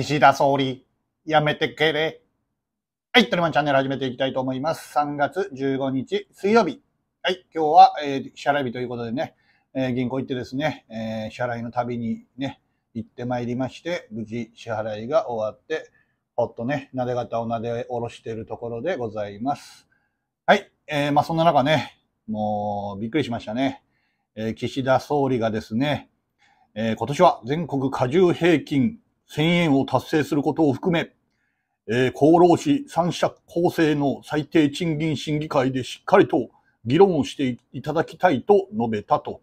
岸田総理、やめてけれ。はい、トリマンチャンネル始めていきたいと思います。3月15日水曜日。はい、今日は、えー、支払い日ということでね、えー、銀行行ってですね、えー、支払いの旅にね、行ってまいりまして、無事支払いが終わって、ほっとね、なで方をなでおろしているところでございます。はい、えー、まあそんな中ね、もうびっくりしましたね。えー、岸田総理がですね、えー、今年は全国加重平均1000円を達成することを含め、えー、厚労省三者構成の最低賃金審議会でしっかりと議論をしていただきたいと述べたと。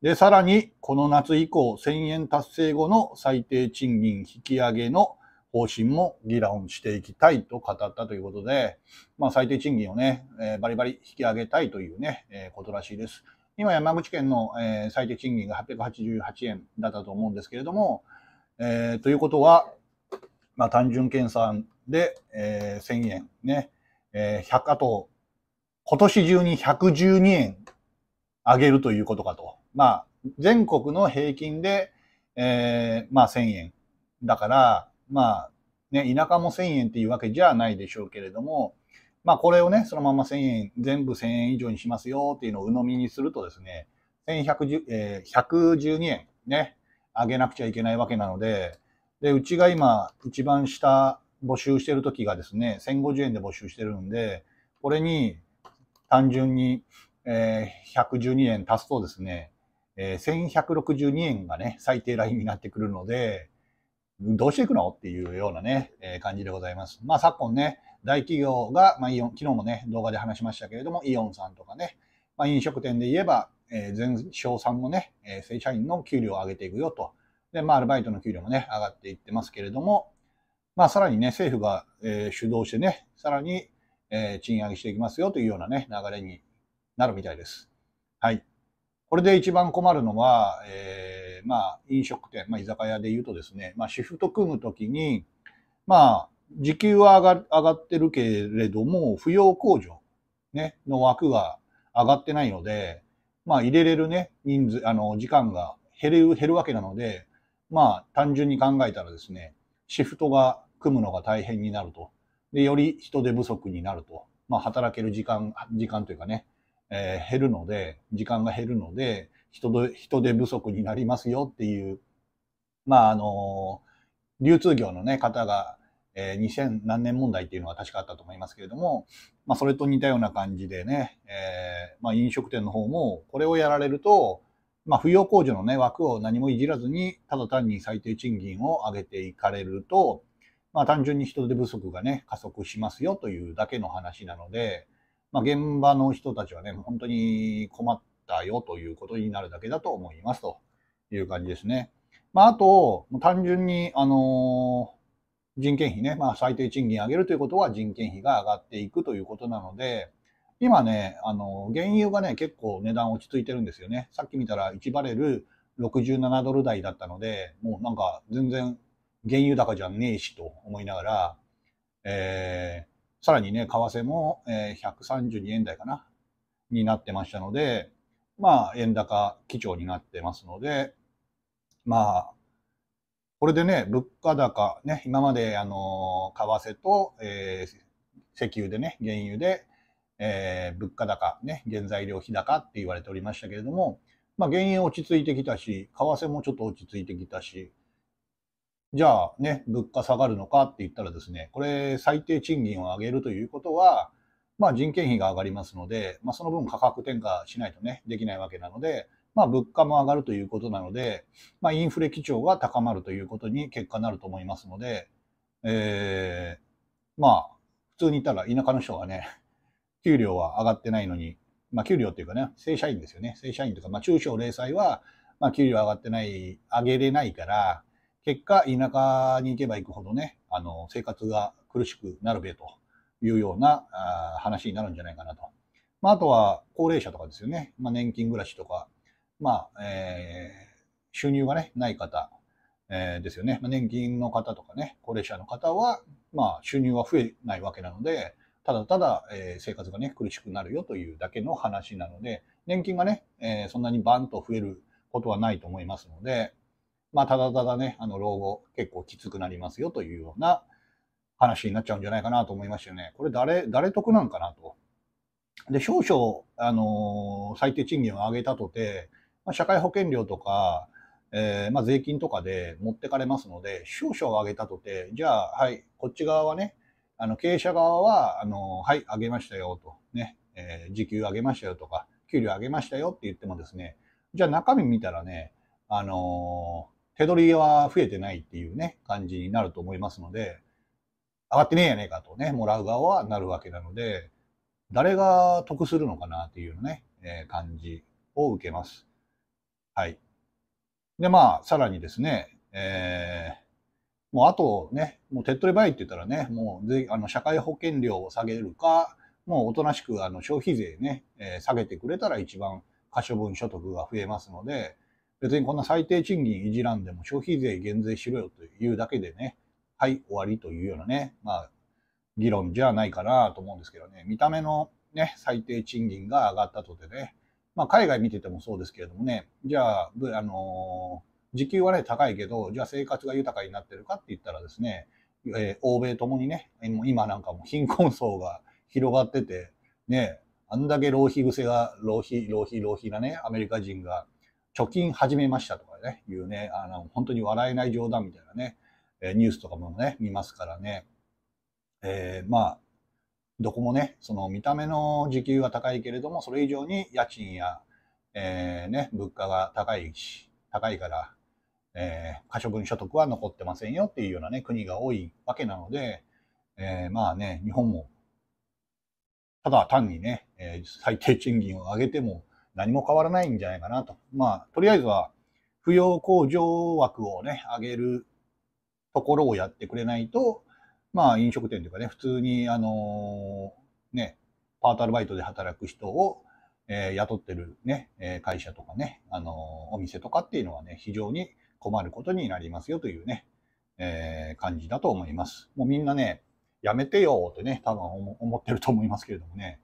で、さらに、この夏以降、1000円達成後の最低賃金引き上げの方針も議論していきたいと語ったということで、まあ、最低賃金をね、えー、バリバリ引き上げたいというね、えー、ことらしいです。今、山口県の、えー、最低賃金が888円だったと思うんですけれども、えー、ということは、まあ、単純計算で、えー、1000円ね、えー、100、あと、今年中に112円上げるということかと。まあ、全国の平均で、えー、まあ1000円。だから、まあ、ね、田舎も1000円っていうわけじゃないでしょうけれども、まあこれをね、そのまま1000円、全部1000円以上にしますよっていうのを鵜呑みにするとですね、1112、え円ね、上げなくちゃいけないわけなので、で、うちが今、一番下募集してる時がですね、1050円で募集してるんで、これに単純に、えー、112円足すとですね、えー、1162円がね、最低ラインになってくるので、どうしていくのっていうようなね、えー、感じでございます。まあ昨今ね、大企業が、まあイオン、昨日もね、動画で話しましたけれども、イオンさんとかね、まあ飲食店で言えば、えー、前省さんもね、えー、正社員の給料を上げていくよと。で、まあ、アルバイトの給料もね、上がっていってますけれども、まあ、さらにね、政府が、えー、主導してね、さらに、えー、賃上げしていきますよというようなね、流れになるみたいです。はい。これで一番困るのは、えー、まあ、飲食店、まあ、居酒屋で言うとですね、まあ、シフト組むときに、まあ、時給は上が上がってるけれども、扶養控除、ね、の枠が上がってないので、まあ入れれるね、人数、あの、時間が減る、減るわけなので、まあ単純に考えたらですね、シフトが組むのが大変になると。で、より人手不足になると。まあ働ける時間、時間というかね、えー、減るので、時間が減るので、人手、人手不足になりますよっていう、まああの流通業のね、方がえー、2000何年問題っていうのは確かあったと思いますけれども、まあ、それと似たような感じでね、えー、まあ、飲食店の方もこれをやられると、まあ、扶養控除の、ね、枠を何もいじらずにただ単に最低賃金を上げていかれると、まあ、単純に人手不足がね加速しますよというだけの話なので、まあ、現場の人たちはね本当に困ったよということになるだけだと思いますという感じですね。まあ、あと単純に、あのー人件費ね、まあ、最低賃金上げるということは人件費が上がっていくということなので、今ね、あの、原油がね、結構値段落ち着いてるんですよね。さっき見たら1バレル67ドル台だったので、もうなんか全然原油高じゃねえしと思いながら、えー、さらにね、為替も、えー、132円台かな、になってましたので、まあ、円高基調になってますので、まあ、これでね、物価高、ね、今まで、あのー、為替と、えー、石油でね、原油で、えー、物価高、ね、原材料費高って言われておりましたけれども、まあ、原油落ち着いてきたし、為替もちょっと落ち着いてきたし、じゃあね、物価下がるのかって言ったらですね、これ、最低賃金を上げるということは、まあ、人件費が上がりますので、まあ、その分価格転嫁しないとね、できないわけなので、まあ、物価も上がるということなので、まあ、インフレ基調が高まるということに結果なると思いますので、えー、まあ、普通に言ったら田舎の人がね、給料は上がってないのに、まあ、給料っていうかね、正社員ですよね。正社員とか、まあ、中小零細は、まあ、給料上がってない、上げれないから、結果、田舎に行けば行くほどね、あの、生活が苦しくなるべというようなあ話になるんじゃないかなと。まあ、あとは、高齢者とかですよね。まあ、年金暮らしとか、まあ、えー、収入がね、ない方、えー、ですよね。まあ、年金の方とかね、高齢者の方は、まあ、収入は増えないわけなので、ただただ、えー、生活がね、苦しくなるよというだけの話なので、年金がね、えー、そんなにバンと増えることはないと思いますので、まあ、ただただね、あの、老後結構きつくなりますよというような話になっちゃうんじゃないかなと思いましたよね。これ誰、誰得なんかなと。で、少々、あのー、最低賃金を上げたとて、まあ、社会保険料とか、えー、まあ、税金とかで持ってかれますので、少々上げたとて、じゃあ、はい、こっち側はね、あの経営者側は、あのはい、上げましたよと、ね、えー、時給上げましたよとか、給料上げましたよって言ってもですね、じゃあ中身見たらね、あのー、手取りは増えてないっていうね、感じになると思いますので、上がってねえやねえかとね、もらう側はなるわけなので、誰が得するのかなっていうね、えー、感じを受けます。はい。で、まあ、さらにですね、えー、もうあとね、もう手っ取り早いって言ったらね、もうぜあの社会保険料を下げるか、もうおとなしくあの消費税ね、えー、下げてくれたら一番可処分所得が増えますので、別にこんな最低賃金いじらんでも消費税減税しろよというだけでね、はい、終わりというようなね、まあ、議論じゃないかなと思うんですけどね、見た目のね、最低賃金が上がったとてね、まあ、海外見ててもそうですけれどもね、じゃあ、あのー、時給はね、高いけど、じゃあ生活が豊かになってるかって言ったらですね、えー、欧米ともにね、今なんかも貧困層が広がってて、ね、あんだけ浪費癖が、浪費、浪費、浪費なね、アメリカ人が貯金始めましたとかね、いうね、あの、本当に笑えない冗談みたいなね、ニュースとかもね、見ますからね、えー、まあ、どこもね、その見た目の時給は高いけれども、それ以上に家賃や、えー、ね、物価が高いし、高いから、えー、可処分所得は残ってませんよっていうようなね、国が多いわけなので、えー、まあね、日本も、ただ単にね、えー、最低賃金を上げても何も変わらないんじゃないかなと。まあ、とりあえずは、扶養控除枠をね、上げるところをやってくれないと、まあ、飲食店というかね、普通に、あのー、ね、パートアルバイトで働く人を、えー、雇ってるね、え会社とかね、あのお店とかっていうのはね、非常に困ることになりますよというね、え感じだと思います。もうみんなね、やめてよってね、多分思ってると思いますけれどもね、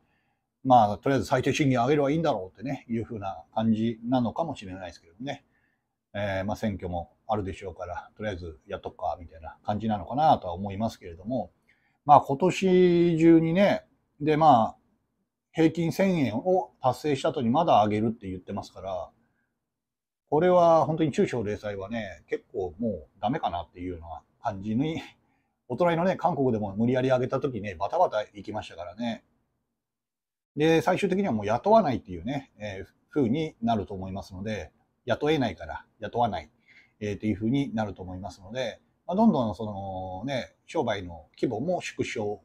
まあ、とりあえず最低賃金上げればいいんだろうってね、いうふうな感じなのかもしれないですけどね。えー、まあ、選挙もあるでしょうから、とりあえずやっとくか、みたいな感じなのかなとは思いますけれども、まあ、今年中にね、で、まあ、平均1000円を達成した後にまだ上げるって言ってますから、これは本当に中小零細はね、結構もうダメかなっていうような感じに、お隣のね、韓国でも無理やり上げた時ね、バタバタ行きましたからね。で、最終的にはもう雇わないっていうね、えー、風になると思いますので、雇えないから雇わない、えー、というふうになると思いますので、まあ、どんどんそのね、商売の規模も縮小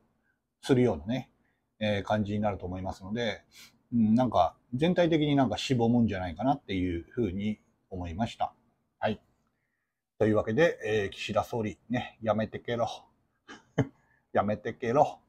するようなね、えー、感じになると思いますので、うん、なんか全体的になんかしぼむんじゃないかなっていうふうに思いました。はい。というわけで、えー、岸田総理、ね、やめてけろ。やめてけろ。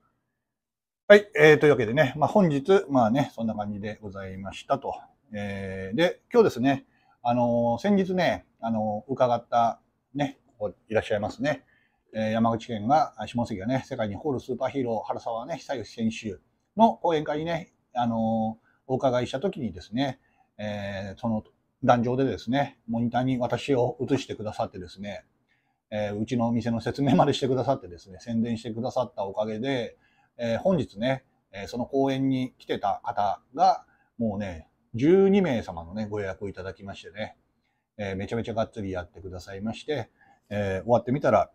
はい、えー、というわけでね、まあ、本日、まあね、そんな感じでございましたと。えー、で、今日ですね、あの、先日ね、あの、伺った、ね、ここいらっしゃいますね。えー、山口県が、下関がね、世界に誇るスーパーヒーロー、原沢ね、久吉選手の講演会にね、あの、お伺いしたときにですね、えー、その壇上でですね、モニターに私を映してくださってですね、えー、うちのお店の説明までしてくださってですね、宣伝してくださったおかげで、えー、本日ね、えその講演に来てた方が、もうね、12名様のね、ご予約をいただきましてね、えー、めちゃめちゃがっつりやってくださいまして、えー、終わってみたら、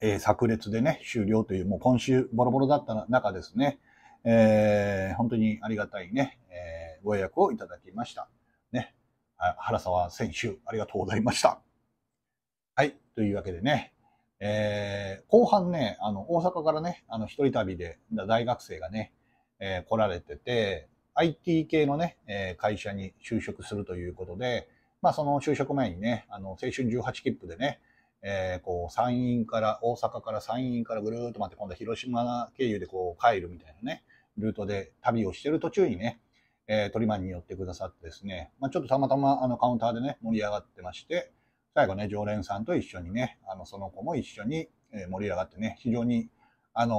えー、炸裂でね、終了という、もう今週ボロボロだった中ですね、えー、本当にありがたいね、えー、ご予約をいただきました。ね、原沢選手、ありがとうございました。はい、というわけでね、えー、後半ね、あの、大阪からね、あの、一人旅で、大学生がね、えー、来られてて、IT 系のね、え会社に就職するということで、まあその就職前にね、あの、青春18切符でね、えー、こう、山陰から、大阪から山陰からぐるーっと回って、今度は広島経由でこう、帰るみたいなね、ルートで旅をしてる途中にね、えー、トリマンに寄ってくださってですね、まあ、ちょっとたまたまあのカウンターでね、盛り上がってまして、最後ね、常連さんと一緒にね、あの、その子も一緒に盛り上がってね、非常に、あの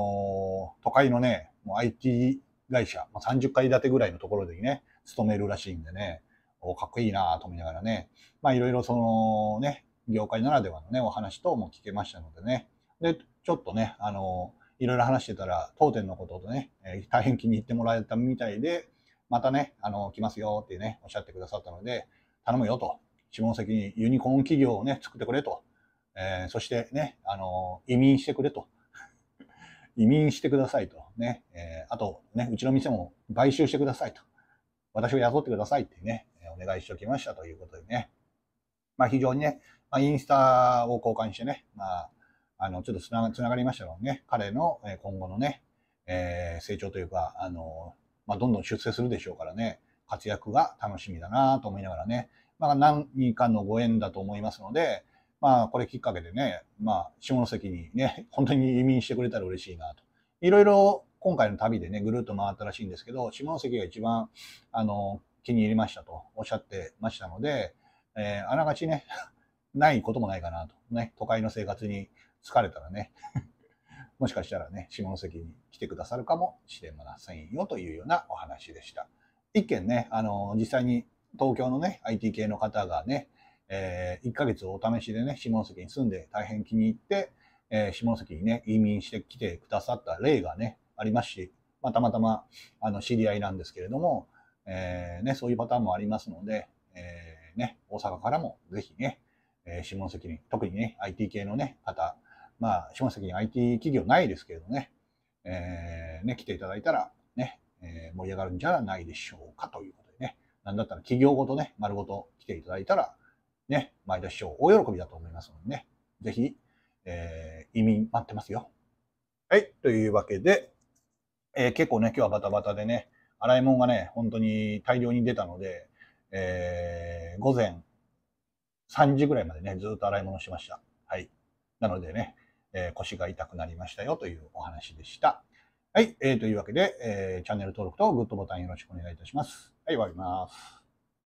ー、都会のね、もう IT 会社、まあ、30階建てぐらいのところでね、勤めるらしいんでね、おかっこいいなと思いながらね、まあいろいろそのね、業界ならではのね、お話等も聞けましたのでね、で、ちょっとね、あの、いろいろ話してたら、当店のこととね、えー、大変気に入ってもらえたみたいで、またね、あの、来ますよってね、おっしゃってくださったので、頼むよと、下関にユニコーン企業をね、作ってくれと、えー、そしてね、あの、移民してくれと、移民してくださいと。ね。えー、あと、ね、うちの店も買収してくださいと。私を雇ってくださいってね、お願いしておきましたということでね。まあ非常にね、まあ、インスタを交換してね、まあ、あの、ちょっとつながりましたのでね、彼の今後のね、えー、成長というか、あの、まあ、どんどん出世するでしょうからね、活躍が楽しみだなと思いながらね、まあ、何かのご縁だと思いますので、まあ、これきっかけでね、まあ、下関にね、本当に移民してくれたら嬉しいなと。いろいろ今回の旅でね、ぐるっと回ったらしいんですけど、下関が一番、あの、気に入りましたとおっしゃってましたので、えー、あながちね、ないこともないかなと。ね、都会の生活に疲れたらね、もしかしたらね、下関に来てくださるかもしれませんよというようなお話でした。一件ね、あの、実際に東京のね、IT 系の方がね、えー、1ヶ月お試しでね、下関に住んで大変気に入って、えー、下関にね、移民してきてくださった例がね、ありますし、まあ、たまたま、あの、知り合いなんですけれども、えー、ね、そういうパターンもありますので、えー、ね、大阪からもぜひね、えー、下関に、特にね、IT 系のね、方、まあ、下関に IT 企業ないですけれどね、えー、ね、来ていただいたら、ね、えー、盛り上がるんじゃないでしょうかということでね、なんだったら企業ごとね、丸ごと来ていただいたら、ね、毎田市長大喜びだと思いますのでね、ぜひ、えー、移民待ってますよ。はい、というわけで、えー、結構ね、今日はバタバタでね、洗い物がね、本当に大量に出たので、えー、午前3時ぐらいまでね、ずっと洗い物しました。はい。なのでね、えー、腰が痛くなりましたよというお話でした。はい。えー、というわけで、えー、チャンネル登録とグッドボタンよろしくお願いいたします。はい、終わります。